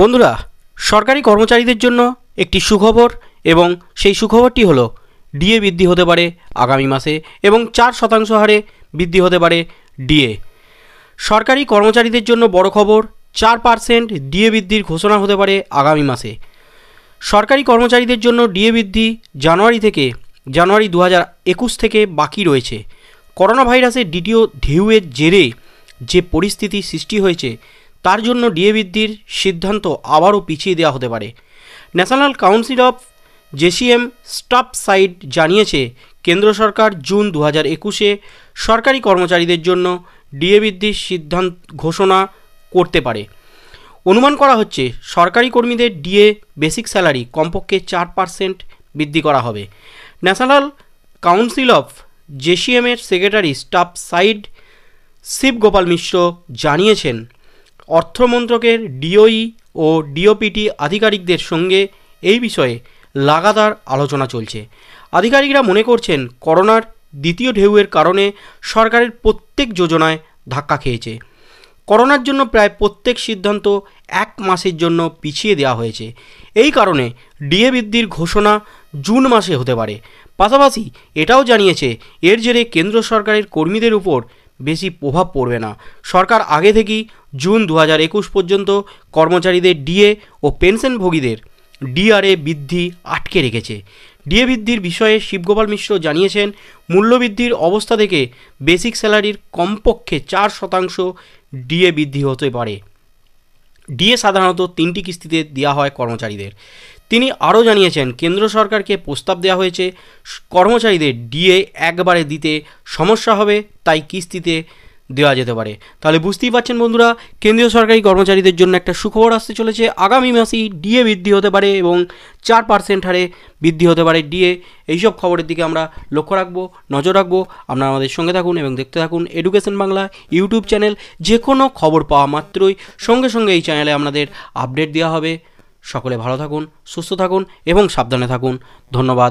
বন্ধুরা সরকারি কর্মচারীদের জন্য একটি সুখবর এবং সেই সুখবরটি হলো ডিএ বৃদ্ধি হতে পারে আগামী মাসে এবং চার শতাংশ হারে বৃদ্ধি হতে পারে ডিএ সরকারি কর্মচারীদের জন্য বড় খবর চার পার্সেন্ট ডিএ বৃদ্ধির ঘোষণা হতে পারে আগামী মাসে সরকারি কর্মচারীদের জন্য ডিএ বৃদ্ধি জানুয়ারি থেকে জানুয়ারি দু একুশ থেকে বাকি রয়েছে করোনা ভাইরাসের দ্বিতীয় ঢেউয়ের জেরে যে পরিস্থিতি সৃষ্টি হয়েছে তার জন্য ডিএ বৃদ্ধির সিদ্ধান্ত আবারও পিছিয়ে দেওয়া হতে পারে national council of JCM staff side জানিয়েছে কেন্দ্র সরকার জুন দু হাজার একুশে সরকারি কর্মচারীদের জন্য ডিএ বৃদ্ধির সিদ্ধান্ত ঘোষণা করতে পারে অনুমান করা হচ্ছে সরকারি কর্মীদের ডিএ বেসিক স্যালারি কমপক্ষে চার পার্সেন্ট বৃদ্ধি করা হবে ন্যাশনাল কাউন্সিল অফ জেসিএমের secretary staff side Shivgopal Mishra জানিয়েছেন অর্থমন্ত্রকের ডিওই ও ডিওপিটি আধিকারিকদের সঙ্গে এই বিষয়ে লাগাতার আলোচনা চলছে আধিকারিকরা মনে করছেন করোনার দ্বিতীয় ঢেউয়ের কারণে সরকারের প্রত্যেক যোজনায় ধাক্কা খেয়েছে করোনার জন্য প্রায় প্রত্যেক সিদ্ধান্ত এক মাসের জন্য পিছিয়ে দেওয়া হয়েছে এই কারণে ডিএ বৃদ্ধির ঘোষণা জুন মাসে হতে পারে পাশাপাশি এটাও জানিয়েছে এর জেরে কেন্দ্র সরকারের কর্মীদের উপর বেশি প্রভাব পড়বে না সরকার আগে থেকেই জুন দু পর্যন্ত কর্মচারীদের ডিএ ও পেনশনভোগীদের ডিআরএ বৃদ্ধি আটকে রেখেছে ডিএ বৃদ্ধির বিষয়ে শিবগোপাল মিশ্র জানিয়েছেন মূল্যবৃদ্ধির অবস্থা থেকে বেসিক স্যালারির কমপক্ষে চার শতাংশ ডিএ বৃদ্ধি হতে পারে ডিএ সাধারণত তিনটি কিস্তিতে দেওয়া হয় কর্মচারীদের তিনি আরও জানিয়েছেন কেন্দ্র সরকারকে প্রস্তাব দেওয়া হয়েছে কর্মচারীদের ডিএ একবারে দিতে সমস্যা হবে তাই কিস্তিতে দেওয়া যেতে পারে তাহলে বুঝতেই পারছেন বন্ধুরা কেন্দ্রীয় সরকারি কর্মচারীদের জন্য একটা সুখবর আসতে চলেছে আগামী মাসেই ডিএ বৃদ্ধি হতে পারে এবং চার পার্সেন্ট হারে বৃদ্ধি হতে পারে ডিএ এইসব খবরের দিকে আমরা লক্ষ্য রাখবো নজর রাখবো আপনারা আমাদের সঙ্গে থাকুন এবং দেখতে থাকুন এডুকেশন বাংলা ইউটিউব চ্যানেল যে কোনো খবর পাওয়া মাত্রই সঙ্গে সঙ্গে এই চ্যানেলে আপনাদের আপডেট দেওয়া হবে সকলে ভালো থাকুন সুস্থ থাকুন এবং সাবধানে থাকুন ধন্যবাদ